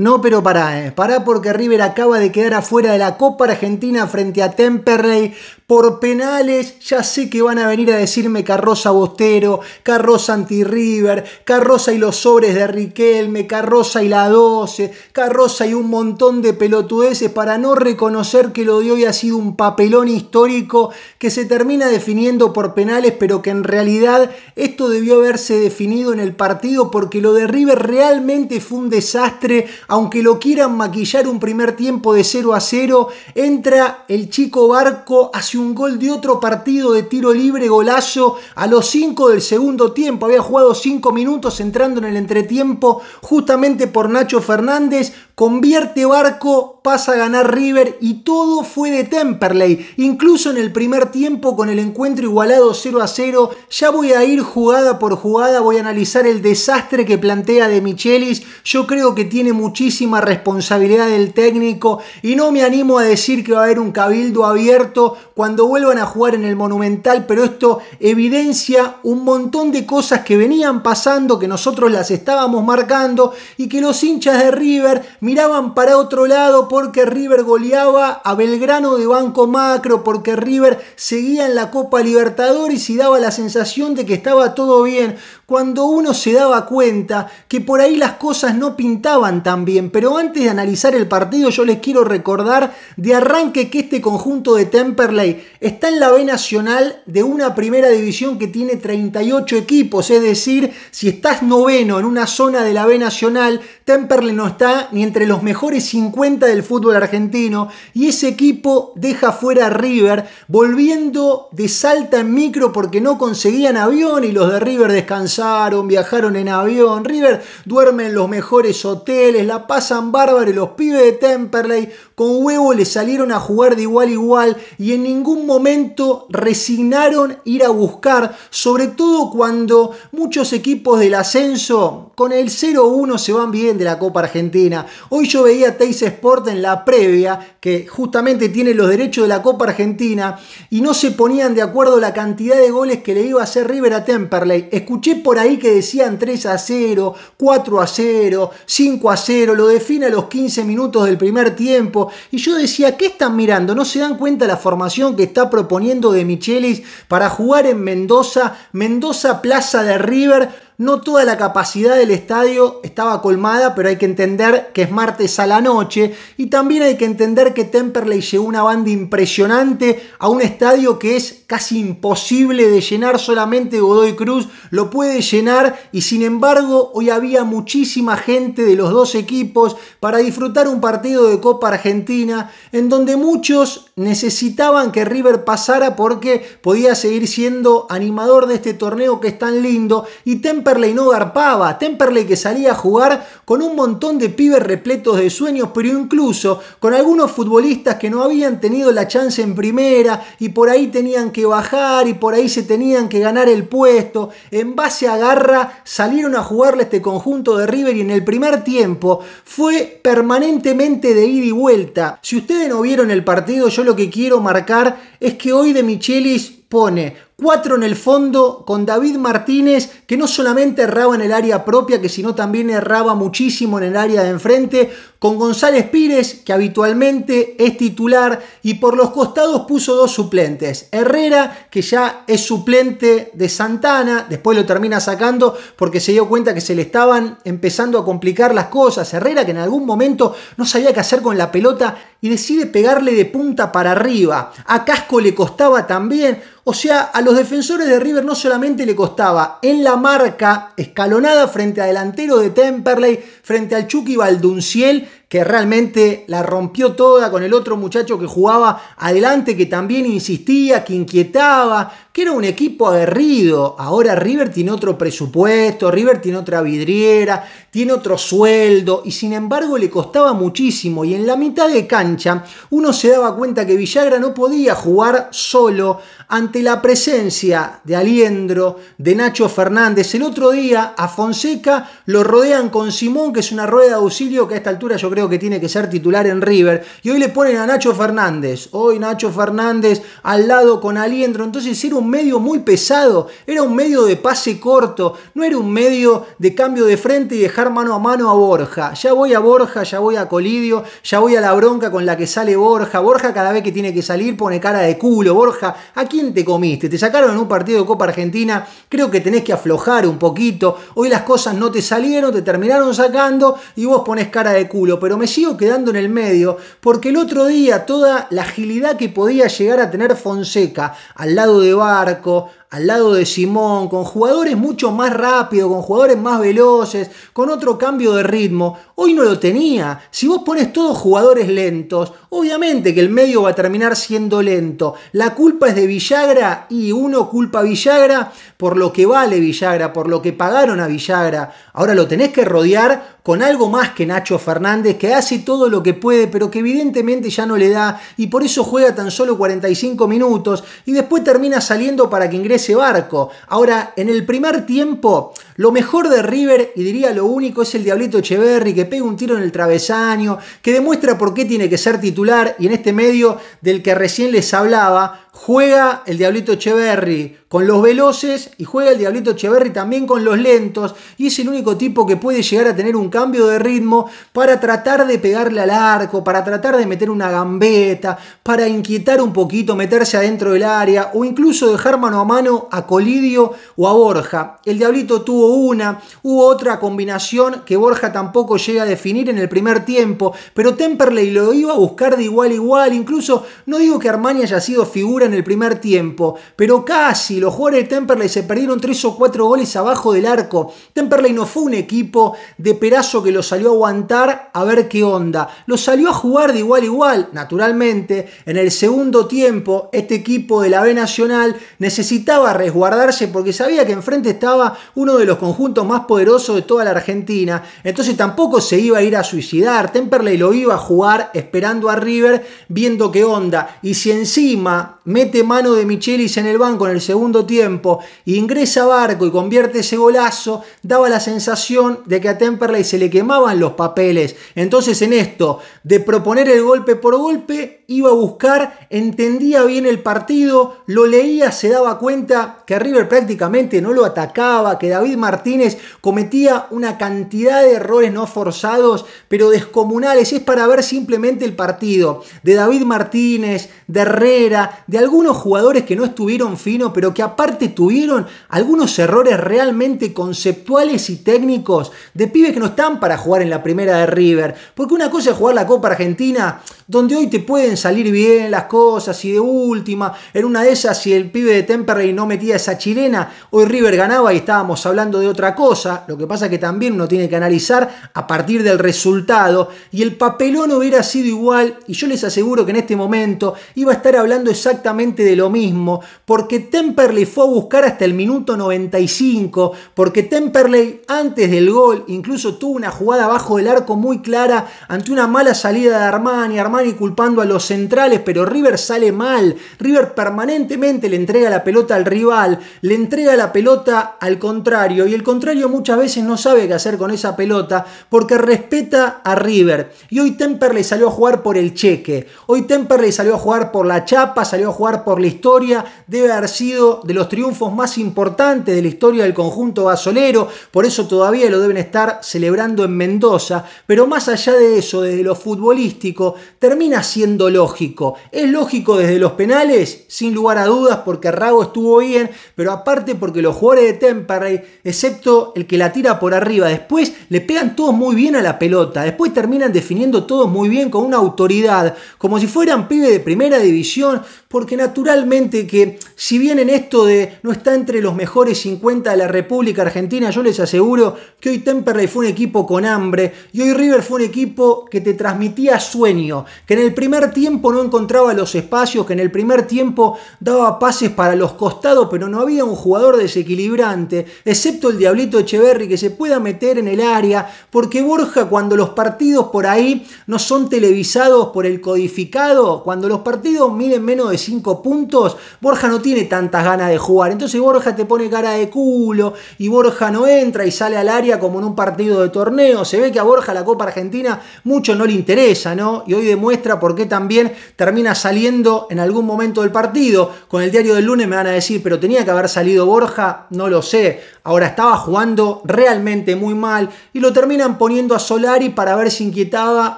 No, pero pará, eh. pará porque River acaba de quedar afuera de la Copa Argentina frente a Temperley por penales. Ya sé que van a venir a decirme carroza Bostero, carroza anti-River, carroza y los sobres de Riquelme, carroza y la 12, carroza y un montón de pelotudeces para no reconocer que lo de hoy ha sido un papelón histórico que se termina definiendo por penales, pero que en realidad esto debió haberse definido en el partido porque lo de River realmente fue un desastre aunque lo quieran maquillar un primer tiempo de 0 a 0, entra el chico Barco, hace un gol de otro partido de tiro libre, golazo, a los 5 del segundo tiempo, había jugado 5 minutos entrando en el entretiempo justamente por Nacho Fernández, Convierte Barco, pasa a ganar River y todo fue de Temperley. Incluso en el primer tiempo con el encuentro igualado 0 a 0, ya voy a ir jugada por jugada, voy a analizar el desastre que plantea de Michelis. Yo creo que tiene muchísima responsabilidad el técnico y no me animo a decir que va a haber un cabildo abierto cuando vuelvan a jugar en el Monumental, pero esto evidencia un montón de cosas que venían pasando, que nosotros las estábamos marcando y que los hinchas de River miraban para otro lado porque River goleaba a Belgrano de Banco Macro, porque River seguía en la Copa Libertadores y daba la sensación de que estaba todo bien cuando uno se daba cuenta que por ahí las cosas no pintaban tan bien. Pero antes de analizar el partido, yo les quiero recordar de arranque que este conjunto de Temperley está en la B nacional de una primera división que tiene 38 equipos. Es decir, si estás noveno en una zona de la B nacional, Temperley no está ni entre los mejores 50 del fútbol argentino. Y ese equipo deja fuera a River, volviendo de salta en micro porque no conseguían avión y los de River descansaron viajaron en avión, River duerme en los mejores hoteles, la pasan bárbaro los pibes de Temperley con huevo le salieron a jugar de igual a igual y en ningún momento resignaron ir a buscar, sobre todo cuando muchos equipos del ascenso con el 0-1 se van bien de la Copa Argentina. Hoy yo veía a Teis Sport en la previa, que justamente tiene los derechos de la Copa Argentina, y no se ponían de acuerdo la cantidad de goles que le iba a hacer River a Temperley. Escuché por ahí que decían 3 a 0, 4 a 0, 5 a 0, lo define a los 15 minutos del primer tiempo. Y yo decía, ¿qué están mirando? ¿No se dan cuenta la formación que está proponiendo de Michelis para jugar en Mendoza? Mendoza Plaza de River. No toda la capacidad del estadio estaba colmada, pero hay que entender que es martes a la noche y también hay que entender que Temperley llegó una banda impresionante a un estadio que es casi imposible de llenar, solamente Godoy Cruz lo puede llenar y sin embargo hoy había muchísima gente de los dos equipos para disfrutar un partido de Copa Argentina en donde muchos necesitaban que River pasara porque podía seguir siendo animador de este torneo que es tan lindo y Temperley no garpaba, Temperley que salía a jugar con un montón de pibes repletos de sueños, pero incluso con algunos futbolistas que no habían tenido la chance en primera y por ahí tenían que bajar y por ahí se tenían que ganar el puesto. En base a garra salieron a jugarle este conjunto de River y en el primer tiempo fue permanentemente de ida y vuelta. Si ustedes no vieron el partido, yo lo que quiero marcar es que hoy de Michelis pone Cuatro en el fondo con David Martínez, que no solamente erraba en el área propia, que sino también erraba muchísimo en el área de enfrente, con González Pires, que habitualmente es titular, y por los costados puso dos suplentes. Herrera, que ya es suplente de Santana, después lo termina sacando porque se dio cuenta que se le estaban empezando a complicar las cosas. Herrera, que en algún momento no sabía qué hacer con la pelota y decide pegarle de punta para arriba. A Casco le costaba también, o sea, a los los defensores de River no solamente le costaba en la marca escalonada frente a delantero de Temperley, frente al Chucky Valdunciel que realmente la rompió toda con el otro muchacho que jugaba adelante, que también insistía, que inquietaba, que era un equipo aguerrido. Ahora River tiene otro presupuesto, River tiene otra vidriera, tiene otro sueldo y sin embargo le costaba muchísimo y en la mitad de cancha uno se daba cuenta que Villagra no podía jugar solo ante la presencia de Aliendro, de Nacho Fernández. El otro día a Fonseca lo rodean con Simón, que es una rueda de auxilio que a esta altura yo creo que tiene que ser titular en River. Y hoy le ponen a Nacho Fernández. Hoy Nacho Fernández al lado con Alientro Entonces era un medio muy pesado. Era un medio de pase corto. No era un medio de cambio de frente y dejar mano a mano a Borja. Ya voy a Borja, ya voy a Colidio, ya voy a la bronca con la que sale Borja. Borja cada vez que tiene que salir pone cara de culo. Borja, ¿a quién te comiste? Te sacaron en un partido de Copa Argentina. Creo que tenés que aflojar un poquito. Hoy las cosas no te salieron, te terminaron sacando y vos pones cara de culo pero me sigo quedando en el medio porque el otro día toda la agilidad que podía llegar a tener Fonseca al lado de Barco, al lado de Simón, con jugadores mucho más rápidos, con jugadores más veloces, con otro cambio de ritmo. Hoy no lo tenía. Si vos pones todos jugadores lentos, obviamente que el medio va a terminar siendo lento. La culpa es de Villagra y uno culpa a Villagra por lo que vale Villagra, por lo que pagaron a Villagra. Ahora lo tenés que rodear con algo más que Nacho Fernández, que hace todo lo que puede, pero que evidentemente ya no le da y por eso juega tan solo 45 minutos y después termina saliendo para que ingrese ese barco. Ahora, en el primer tiempo, lo mejor de River, y diría lo único, es el Diablito Echeverry, que pega un tiro en el travesaño, que demuestra por qué tiene que ser titular, y en este medio del que recién les hablaba, juega el Diablito Echeverry con los veloces y juega el Diablito Echeverry también con los lentos y es el único tipo que puede llegar a tener un cambio de ritmo para tratar de pegarle al arco, para tratar de meter una gambeta, para inquietar un poquito, meterse adentro del área o incluso dejar mano a mano a Colidio o a Borja. El Diablito tuvo una, hubo otra combinación que Borja tampoco llega a definir en el primer tiempo, pero Temperley lo iba a buscar de igual a igual, incluso no digo que Armani haya sido figura en el primer tiempo, pero casi los jugadores de Temperley se perdieron tres o cuatro goles abajo del arco. Temperley no fue un equipo de perazo que lo salió a aguantar a ver qué onda. Lo salió a jugar de igual a igual, naturalmente. En el segundo tiempo, este equipo de la B Nacional necesitaba resguardarse porque sabía que enfrente estaba uno de los conjuntos más poderosos de toda la Argentina. Entonces tampoco se iba a ir a suicidar. Temperley lo iba a jugar esperando a River, viendo qué onda. Y si encima mete mano de Michelis en el banco en el segundo tiempo, ingresa Barco y convierte ese golazo, daba la sensación de que a Temperley se le quemaban los papeles. Entonces en esto de proponer el golpe por golpe, iba a buscar, entendía bien el partido, lo leía, se daba cuenta que River prácticamente no lo atacaba, que David Martínez cometía una cantidad de errores no forzados, pero descomunales. Es para ver simplemente el partido de David Martínez, de Herrera, de algunos jugadores que no estuvieron finos, pero que aparte tuvieron algunos errores realmente conceptuales y técnicos de pibes que no están para jugar en la primera de River. Porque una cosa es jugar la Copa Argentina, donde hoy te pueden salir bien las cosas y de última, en una de esas si el pibe de Temperley no metía esa chilena, hoy River ganaba y estábamos hablando de otra cosa. Lo que pasa es que también uno tiene que analizar a partir del resultado y el papelón hubiera sido igual y yo les aseguro que en este momento iba a estar hablando exactamente de lo mismo, porque Temperley fue a buscar hasta el minuto 95, porque Temperley antes del gol incluso tuvo una jugada bajo el arco muy clara ante una mala salida de Armani, Armani culpando a los centrales, pero River sale mal, River permanentemente le entrega la pelota al rival, le entrega la pelota al contrario y el contrario muchas veces no sabe qué hacer con esa pelota porque respeta a River. Y hoy Temperley salió a jugar por el cheque, hoy Temperley salió a jugar por la chapa, salió jugar por la historia, debe haber sido de los triunfos más importantes de la historia del conjunto basolero, por eso todavía lo deben estar celebrando en Mendoza, pero más allá de eso, desde lo futbolístico, termina siendo lógico. Es lógico desde los penales, sin lugar a dudas, porque Rago estuvo bien, pero aparte porque los jugadores de Temperley, excepto el que la tira por arriba, después le pegan todos muy bien a la pelota, después terminan definiendo todos muy bien con una autoridad, como si fueran pibe de primera división, porque naturalmente que si bien en esto de no está entre los mejores 50 de la República Argentina, yo les aseguro que hoy Temperley fue un equipo con hambre y hoy River fue un equipo que te transmitía sueño, que en el primer tiempo no encontraba los espacios, que en el primer tiempo daba pases para los costados, pero no había un jugador desequilibrante, excepto el Diablito Echeverry que se pueda meter en el área, porque Borja cuando los partidos por ahí no son televisados por el codificado, cuando los partidos miden menos de cinco puntos, Borja no tiene tantas ganas de jugar. Entonces Borja te pone cara de culo y Borja no entra y sale al área como en un partido de torneo. Se ve que a Borja la Copa Argentina mucho no le interesa, ¿no? Y hoy demuestra por qué también termina saliendo en algún momento del partido. Con el diario del lunes me van a decir, pero tenía que haber salido Borja, no lo sé. Ahora estaba jugando realmente muy mal y lo terminan poniendo a Solari para ver si inquietaba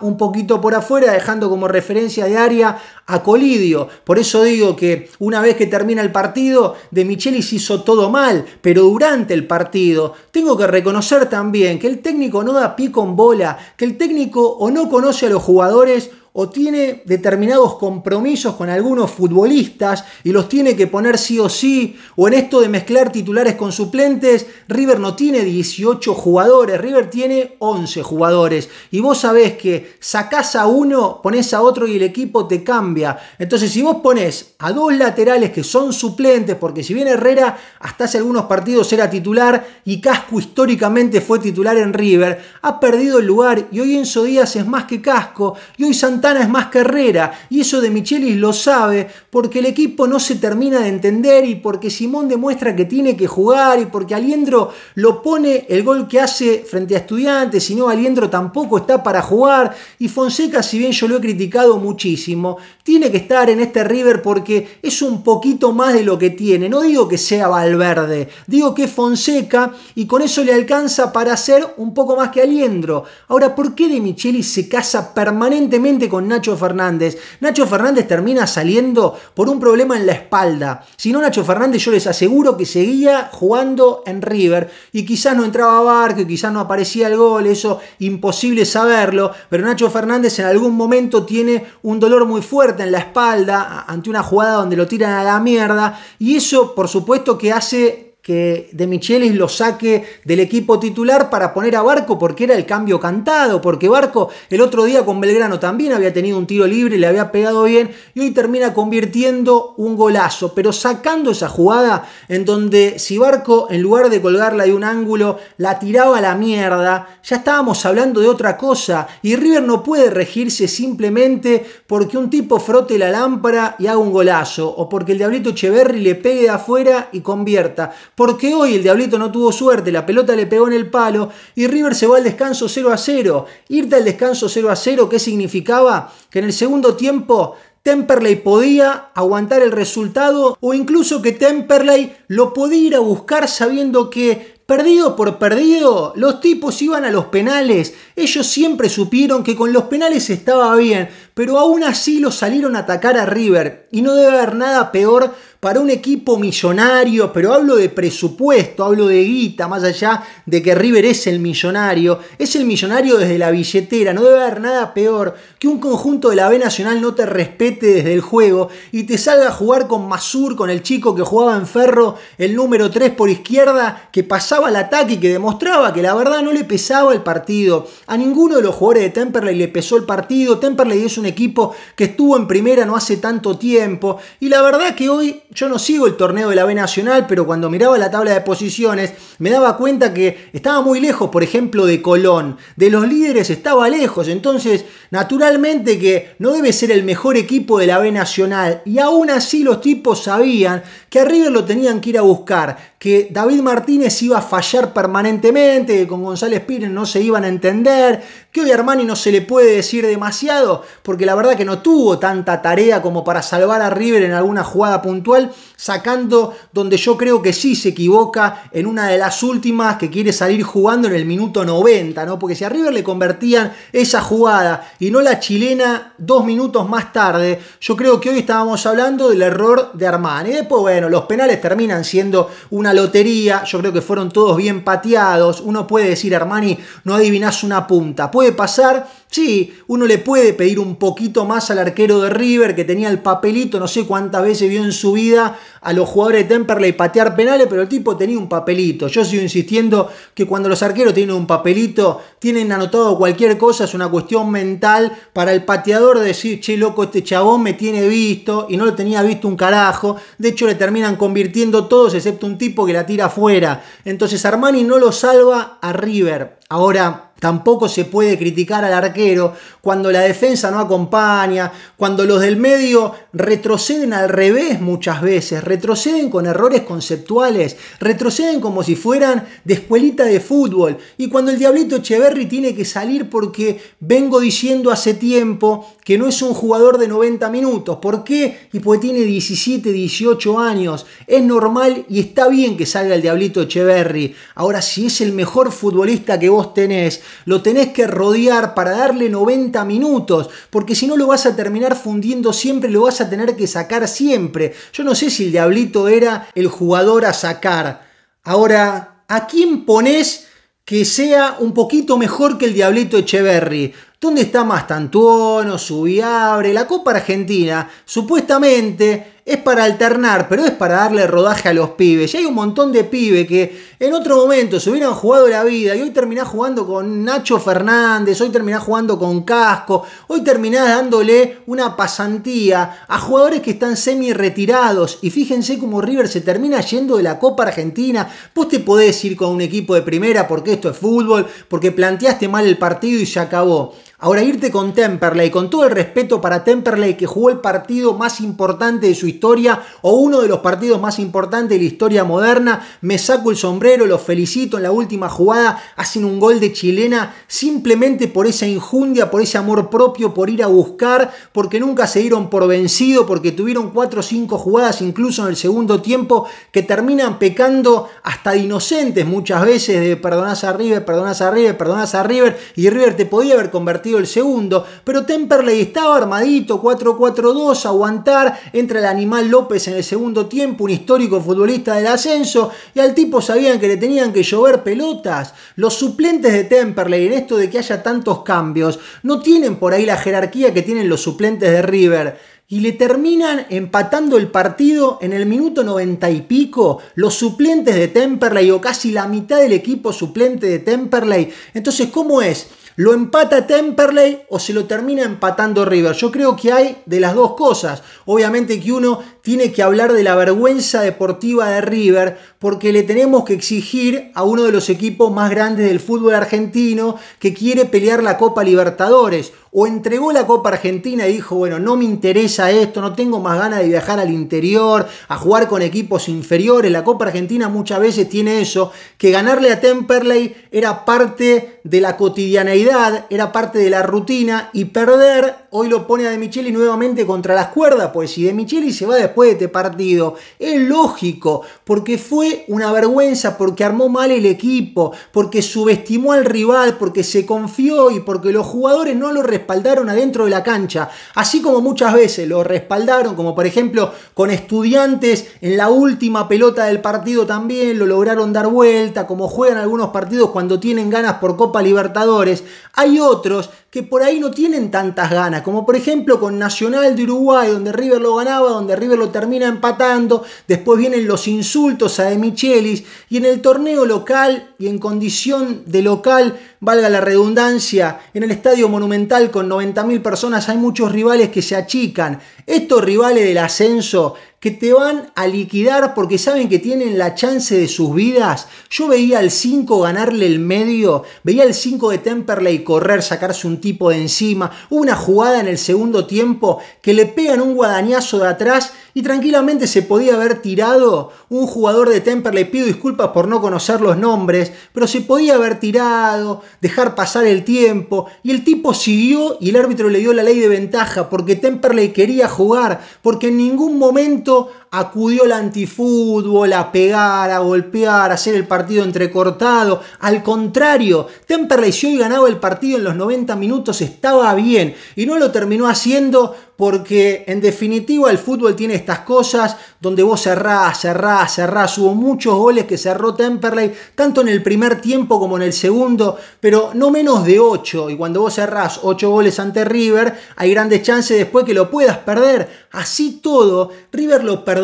un poquito por afuera, dejando como referencia de área a Colidio. Por eso digo que una vez que termina el partido, De Michelis hizo todo mal, pero durante el partido tengo que reconocer también que el técnico no da pico con bola, que el técnico o no conoce a los jugadores o tiene determinados compromisos con algunos futbolistas y los tiene que poner sí o sí, o en esto de mezclar titulares con suplentes, River no tiene 18 jugadores, River tiene 11 jugadores. Y vos sabés que sacás a uno, pones a otro y el equipo te cambia. Entonces si vos pones a dos laterales que son suplentes, porque si bien Herrera hasta hace algunos partidos era titular y Casco históricamente fue titular en River, ha perdido el lugar y hoy Enzo Díaz es más que Casco y hoy Santos es más carrera y eso de Michelis lo sabe porque el equipo no se termina de entender y porque Simón demuestra que tiene que jugar y porque Aliendro lo pone el gol que hace frente a estudiantes, si no Aliendro tampoco está para jugar y Fonseca, si bien yo lo he criticado muchísimo, tiene que estar en este River porque es un poquito más de lo que tiene. No digo que sea Valverde, digo que Fonseca y con eso le alcanza para ser un poco más que Aliendro. Ahora, ¿por qué de Michelis se casa permanentemente con Nacho Fernández. Nacho Fernández termina saliendo por un problema en la espalda. Si no, Nacho Fernández yo les aseguro que seguía jugando en River y quizás no entraba a Barco quizás no aparecía el gol, eso imposible saberlo, pero Nacho Fernández en algún momento tiene un dolor muy fuerte en la espalda ante una jugada donde lo tiran a la mierda y eso por supuesto que hace que De Michelis lo saque del equipo titular para poner a Barco porque era el cambio cantado, porque Barco el otro día con Belgrano también había tenido un tiro libre, le había pegado bien y hoy termina convirtiendo un golazo, pero sacando esa jugada en donde si Barco en lugar de colgarla de un ángulo la tiraba a la mierda, ya estábamos hablando de otra cosa y River no puede regirse simplemente porque un tipo frote la lámpara y haga un golazo o porque el diablito Echeverry le pegue de afuera y convierta porque hoy el Diablito no tuvo suerte, la pelota le pegó en el palo y River se va al descanso 0 a 0. Irte al descanso 0 a 0, ¿qué significaba? Que en el segundo tiempo Temperley podía aguantar el resultado o incluso que Temperley lo podía ir a buscar sabiendo que perdido por perdido los tipos iban a los penales. Ellos siempre supieron que con los penales estaba bien, pero aún así lo salieron a atacar a River y no debe haber nada peor para un equipo millonario, pero hablo de presupuesto, hablo de guita, más allá de que River es el millonario, es el millonario desde la billetera, no debe haber nada peor que un conjunto de la B Nacional no te respete desde el juego y te salga a jugar con Masur, con el chico que jugaba en Ferro, el número 3 por izquierda, que pasaba el ataque y que demostraba que la verdad no le pesaba el partido. A ninguno de los jugadores de Temperley le pesó el partido, Temperley es un equipo que estuvo en primera no hace tanto tiempo y la verdad que hoy yo no sigo el torneo de la B Nacional, pero cuando miraba la tabla de posiciones me daba cuenta que estaba muy lejos, por ejemplo, de Colón. De los líderes estaba lejos. Entonces, naturalmente que no debe ser el mejor equipo de la B Nacional. Y aún así los tipos sabían que a River lo tenían que ir a buscar, que David Martínez iba a fallar permanentemente, que con González Pires no se iban a entender, que hoy Armani no se le puede decir demasiado, porque la verdad que no tuvo tanta tarea como para salvar a River en alguna jugada puntual sacando donde yo creo que sí se equivoca en una de las últimas que quiere salir jugando en el minuto 90, ¿no? Porque si a River le convertían esa jugada y no la chilena dos minutos más tarde, yo creo que hoy estábamos hablando del error de Armani. después, bueno, los penales terminan siendo una lotería, yo creo que fueron todos bien pateados, uno puede decir Armani, no adivinas una punta, puede pasar Sí, uno le puede pedir un poquito más al arquero de River que tenía el papelito, no sé cuántas veces vio en su vida a los jugadores de Temperley patear penales, pero el tipo tenía un papelito. Yo sigo insistiendo que cuando los arqueros tienen un papelito, tienen anotado cualquier cosa, es una cuestión mental para el pateador decir, che, loco, este chabón me tiene visto y no lo tenía visto un carajo. De hecho, le terminan convirtiendo todos excepto un tipo que la tira afuera. Entonces Armani no lo salva a River Ahora, tampoco se puede criticar al arquero cuando la defensa no acompaña, cuando los del medio retroceden al revés muchas veces, retroceden con errores conceptuales, retroceden como si fueran de escuelita de fútbol. Y cuando el Diablito Echeverry tiene que salir porque vengo diciendo hace tiempo que no es un jugador de 90 minutos. ¿Por qué? Y porque tiene 17, 18 años. Es normal y está bien que salga el Diablito Echeverry. Ahora, si es el mejor futbolista que vos tenés, lo tenés que rodear para darle 90 minutos, porque si no lo vas a terminar fundiendo siempre, lo vas a tener que sacar siempre. Yo no sé si el diablito era el jugador a sacar. Ahora, ¿a quién ponés que sea un poquito mejor que el diablito Echeverry? ¿Dónde está más? Mastantuono, Subiabre? La Copa Argentina supuestamente es para alternar, pero es para darle rodaje a los pibes. Y hay un montón de pibes que en otro momento se hubieran jugado la vida y hoy terminás jugando con Nacho Fernández, hoy terminás jugando con Casco, hoy terminás dándole una pasantía a jugadores que están semi retirados. Y fíjense cómo River se termina yendo de la Copa Argentina. Vos te podés ir con un equipo de primera porque esto es fútbol, porque planteaste mal el partido y se acabó. Ahora irte con Temperley, con todo el respeto para Temperley que jugó el partido más importante de su historia o uno de los partidos más importantes de la historia moderna, me saco el sombrero, los felicito en la última jugada, hacen un gol de chilena simplemente por esa injundia, por ese amor propio, por ir a buscar, porque nunca se dieron por vencido, porque tuvieron cuatro, o 5 jugadas incluso en el segundo tiempo que terminan pecando hasta inocentes muchas veces de perdonás a River, perdonás a River, perdonás a River y River te podía haber convertido el segundo, pero Temperley estaba armadito, 4-4-2, aguantar, entra el animal López en el segundo tiempo, un histórico futbolista del ascenso, y al tipo sabían que le tenían que llover pelotas. Los suplentes de Temperley, en esto de que haya tantos cambios, no tienen por ahí la jerarquía que tienen los suplentes de River y le terminan empatando el partido en el minuto 90 y pico los suplentes de Temperley o casi la mitad del equipo suplente de Temperley. Entonces, ¿cómo es? ¿Lo empata Temperley o se lo termina empatando River? Yo creo que hay de las dos cosas. Obviamente que uno tiene que hablar de la vergüenza deportiva de River porque le tenemos que exigir a uno de los equipos más grandes del fútbol argentino que quiere pelear la Copa Libertadores o entregó la Copa Argentina y dijo, bueno, no me interesa esto, no tengo más ganas de viajar al interior, a jugar con equipos inferiores. La Copa Argentina muchas veces tiene eso, que ganarle a Temperley era parte de la cotidianeidad era parte de la rutina y perder hoy lo pone a De Micheli nuevamente contra las cuerdas, pues si De Micheli se va después de este partido, es lógico, porque fue una vergüenza, porque armó mal el equipo, porque subestimó al rival, porque se confió y porque los jugadores no lo respaldaron adentro de la cancha, así como muchas veces lo respaldaron, como por ejemplo con estudiantes en la última pelota del partido también, lo lograron dar vuelta, como juegan algunos partidos cuando tienen ganas por Copa Libertadores, hay otros que por ahí no tienen tantas ganas, como por ejemplo con Nacional de Uruguay, donde River lo ganaba, donde River lo termina empatando, después vienen los insultos a De Michelis, y en el torneo local y en condición de local, valga la redundancia, en el Estadio Monumental con 90.000 personas hay muchos rivales que se achican. Estos rivales del ascenso que te van a liquidar porque saben que tienen la chance de sus vidas. Yo veía al 5 ganarle el medio, veía al 5 de Temperley correr, sacarse un tipo de encima, una jugada en el segundo tiempo que le pegan un guadañazo de atrás y tranquilamente se podía haber tirado un jugador de Temperley, pido disculpas por no conocer los nombres, pero se podía haber tirado, dejar pasar el tiempo y el tipo siguió y el árbitro le dio la ley de ventaja porque Temperley quería jugar, porque en ningún momento Cristo acudió al antifútbol, a pegar, a golpear, a hacer el partido entrecortado. Al contrario, Temperley si hoy ganaba el partido en los 90 minutos estaba bien y no lo terminó haciendo porque en definitiva el fútbol tiene estas cosas donde vos cerrás, cerrás, cerrás. Hubo muchos goles que cerró Temperley, tanto en el primer tiempo como en el segundo, pero no menos de 8. Y cuando vos cerrás 8 goles ante River, hay grandes chances después que lo puedas perder. Así todo, River lo perdió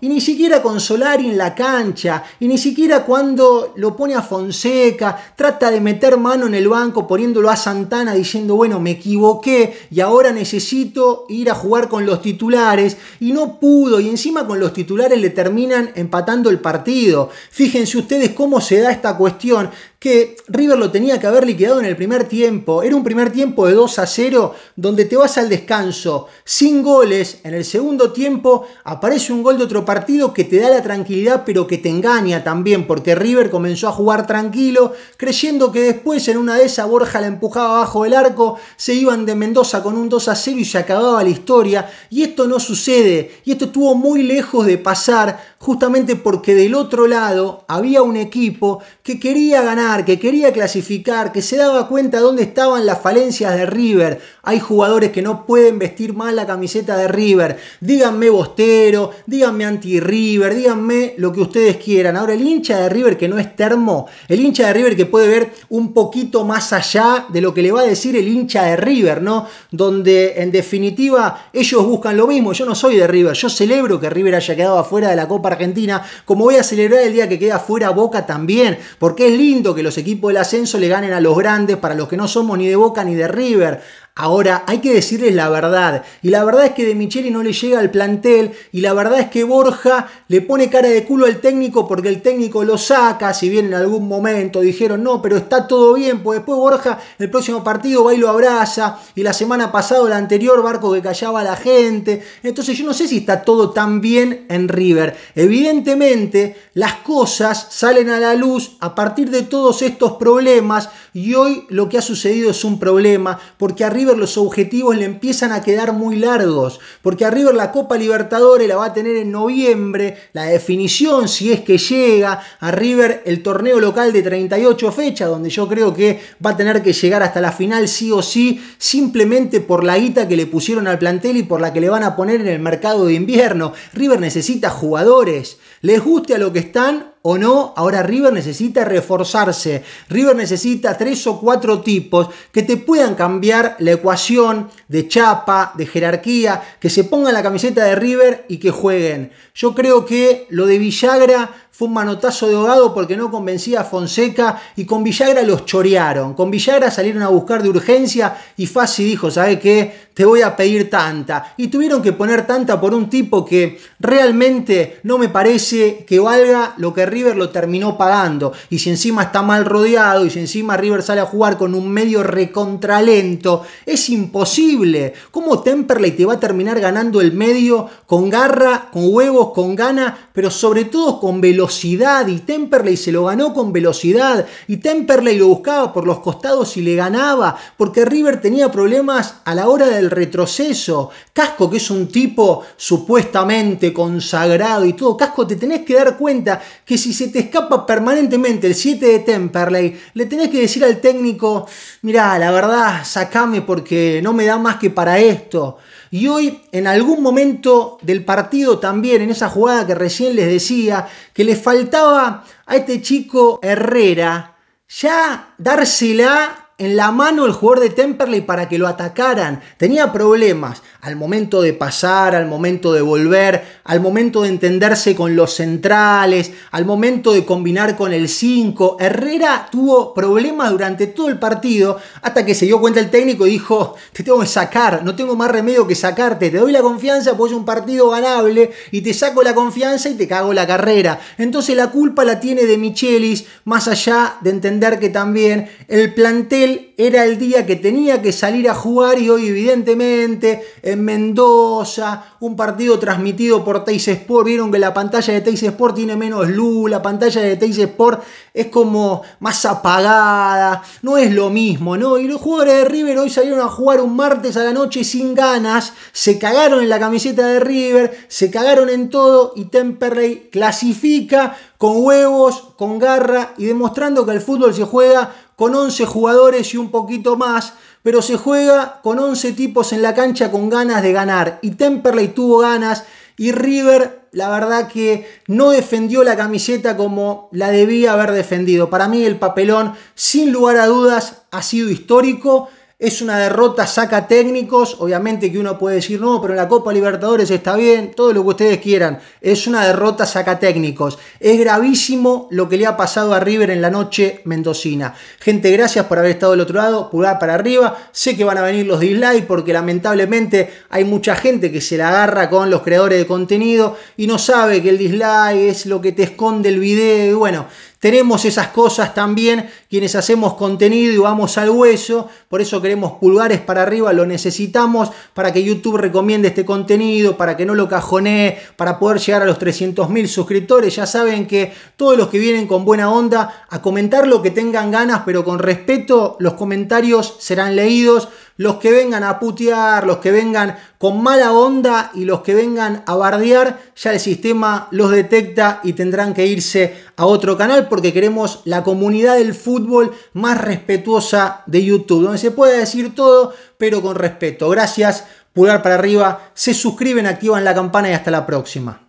y ni siquiera con Solari en la cancha, y ni siquiera cuando lo pone a Fonseca, trata de meter mano en el banco poniéndolo a Santana diciendo, bueno, me equivoqué y ahora necesito ir a jugar con los titulares, y no pudo, y encima con los titulares le terminan empatando el partido. Fíjense ustedes cómo se da esta cuestión que River lo tenía que haber liquidado en el primer tiempo. Era un primer tiempo de 2 a 0 donde te vas al descanso sin goles. En el segundo tiempo aparece un gol de otro partido que te da la tranquilidad pero que te engaña también porque River comenzó a jugar tranquilo creyendo que después en una de esas Borja la empujaba bajo el arco, se iban de Mendoza con un 2 a 0 y se acababa la historia. Y esto no sucede y esto estuvo muy lejos de pasar justamente porque del otro lado había un equipo que quería ganar que quería clasificar, que se daba cuenta dónde estaban las falencias de River. Hay jugadores que no pueden vestir mal la camiseta de River. Díganme bostero, díganme anti-River, díganme lo que ustedes quieran. Ahora, el hincha de River que no es termo, el hincha de River que puede ver un poquito más allá de lo que le va a decir el hincha de River, ¿no? Donde en definitiva ellos buscan lo mismo. Yo no soy de River, yo celebro que River haya quedado afuera de la Copa Argentina, como voy a celebrar el día que queda fuera Boca también, porque es lindo que los equipos del ascenso le ganen a los grandes para los que no somos ni de Boca ni de River. Ahora, hay que decirles la verdad. Y la verdad es que De Micheli no le llega al plantel. Y la verdad es que Borja le pone cara de culo al técnico porque el técnico lo saca. Si bien en algún momento dijeron no, pero está todo bien. Pues después Borja, el próximo partido va y lo abraza. Y la semana pasada, la anterior, Barco que callaba a la gente. Entonces, yo no sé si está todo tan bien en River. Evidentemente, las cosas salen a la luz a partir de todos estos problemas. Y hoy lo que ha sucedido es un problema porque arriba los objetivos le empiezan a quedar muy largos, porque a River la Copa Libertadores la va a tener en noviembre, la definición si es que llega, a River el torneo local de 38 fechas, donde yo creo que va a tener que llegar hasta la final sí o sí, simplemente por la guita que le pusieron al plantel y por la que le van a poner en el mercado de invierno. River necesita jugadores. Les guste a lo que están o no, ahora River necesita reforzarse. River necesita tres o cuatro tipos que te puedan cambiar la ecuación de chapa, de jerarquía, que se pongan la camiseta de River y que jueguen. Yo creo que lo de Villagra fue un manotazo de ahogado porque no convencía a Fonseca y con Villagra los chorearon. Con Villagra salieron a buscar de urgencia y Fassi dijo, ¿sabe qué? Te voy a pedir tanta. Y tuvieron que poner tanta por un tipo que realmente no me parece que valga lo que River lo terminó pagando. Y si encima está mal rodeado y si encima River sale a jugar con un medio recontralento, es imposible. ¿Cómo Temperley te va a terminar ganando el medio con garra, con huevos, con gana, pero sobre todo con velocidad? velocidad y Temperley se lo ganó con velocidad y Temperley lo buscaba por los costados y le ganaba porque River tenía problemas a la hora del retroceso. Casco, que es un tipo supuestamente consagrado y todo, Casco, te tenés que dar cuenta que si se te escapa permanentemente el 7 de Temperley, le tenés que decir al técnico, mira la verdad, sacame porque no me da más que para esto. Y hoy, en algún momento del partido también, en esa jugada que recién les decía, que le faltaba a este chico Herrera ya dársela en la mano el jugador de Temperley para que lo atacaran. Tenía problemas al momento de pasar, al momento de volver, al momento de entenderse con los centrales, al momento de combinar con el 5. Herrera tuvo problemas durante todo el partido hasta que se dio cuenta el técnico y dijo, te tengo que sacar, no tengo más remedio que sacarte, te doy la confianza porque es un partido ganable y te saco la confianza y te cago la carrera. Entonces la culpa la tiene de Michelis, más allá de entender que también el plantel era el día que tenía que salir a jugar y hoy evidentemente en Mendoza, un partido transmitido por Teis Sport, vieron que la pantalla de Teis Sport tiene menos luz, la pantalla de Teis Sport es como más apagada, no es lo mismo, ¿no? Y los jugadores de River hoy salieron a jugar un martes a la noche sin ganas, se cagaron en la camiseta de River, se cagaron en todo y Temperley clasifica con huevos, con garra y demostrando que el fútbol se juega con 11 jugadores y un poquito más, pero se juega con 11 tipos en la cancha con ganas de ganar. Y Temperley tuvo ganas y River, la verdad que no defendió la camiseta como la debía haber defendido. Para mí el papelón, sin lugar a dudas, ha sido histórico es una derrota, saca técnicos. Obviamente que uno puede decir, no, pero en la Copa Libertadores está bien, todo lo que ustedes quieran. Es una derrota, saca técnicos. Es gravísimo lo que le ha pasado a River en la noche mendocina. Gente, gracias por haber estado del otro lado, pulgar para arriba. Sé que van a venir los dislikes porque lamentablemente hay mucha gente que se la agarra con los creadores de contenido y no sabe que el dislike es lo que te esconde el video. Y bueno, tenemos esas cosas también quienes hacemos contenido y vamos al hueso, por eso queremos pulgares para arriba, lo necesitamos para que YouTube recomiende este contenido, para que no lo cajonee, para poder llegar a los 300.000 suscriptores. Ya saben que todos los que vienen con buena onda a comentar lo que tengan ganas, pero con respeto los comentarios serán leídos los que vengan a putear, los que vengan con mala onda y los que vengan a bardear, ya el sistema los detecta y tendrán que irse a otro canal porque queremos la comunidad del fútbol más respetuosa de YouTube, donde se puede decir todo, pero con respeto. Gracias, pulgar para arriba, se suscriben, activan la campana y hasta la próxima.